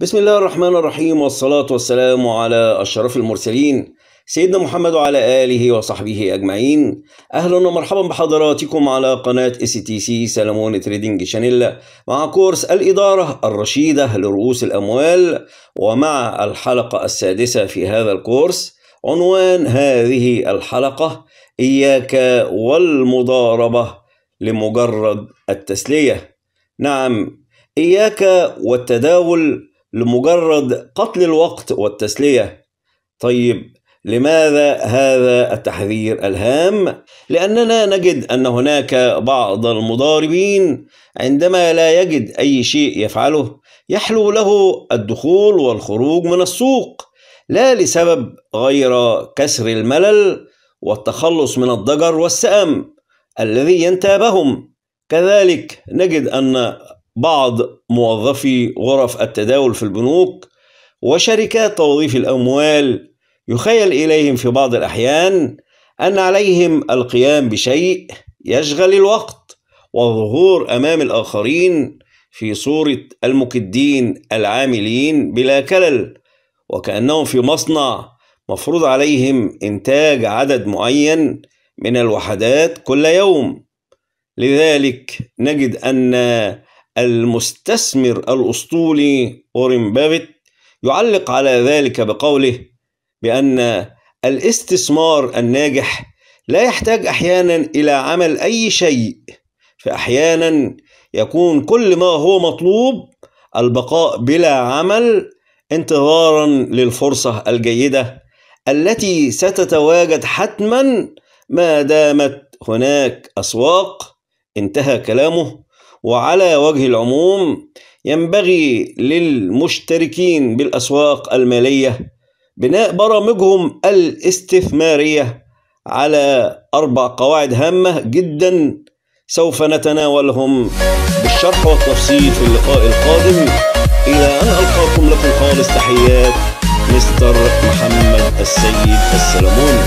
بسم الله الرحمن الرحيم والصلاة والسلام على أشرف المرسلين سيدنا محمد وعلى آله وصحبه أجمعين أهلا ومرحبا بحضراتكم على قناة اس تي سي سلمون تريدنج شانيل مع كورس الإدارة الرشيدة لرؤوس الأموال ومع الحلقة السادسة في هذا الكورس عنوان هذه الحلقة إياك والمضاربة لمجرد التسلية نعم إياك والتداول لمجرد قتل الوقت والتسلية طيب لماذا هذا التحذير الهام؟ لأننا نجد أن هناك بعض المضاربين عندما لا يجد أي شيء يفعله يحلو له الدخول والخروج من السوق لا لسبب غير كسر الملل والتخلص من الضجر والسأم الذي ينتابهم كذلك نجد أن بعض موظفي غرف التداول في البنوك وشركات توظيف الأموال يخيل إليهم في بعض الأحيان أن عليهم القيام بشيء يشغل الوقت والظهور أمام الآخرين في صورة المكدين العاملين بلا كلل وكأنهم في مصنع مفروض عليهم إنتاج عدد معين من الوحدات كل يوم لذلك نجد أن المستثمر الأسطولي أورين بافيت يعلق على ذلك بقوله بأن الاستثمار الناجح لا يحتاج أحيانا إلى عمل أي شيء فأحيانا يكون كل ما هو مطلوب البقاء بلا عمل انتظارا للفرصة الجيدة التي ستتواجد حتما ما دامت هناك أسواق انتهى كلامه وعلى وجه العموم ينبغي للمشتركين بالأسواق المالية بناء برامجهم الاستثمارية على أربع قواعد هامة جدا سوف نتناولهم بالشرح والتفصيل في اللقاء القادم إلى أن ألقاكم لكم خالص تحيات مستر محمد السيد السلمون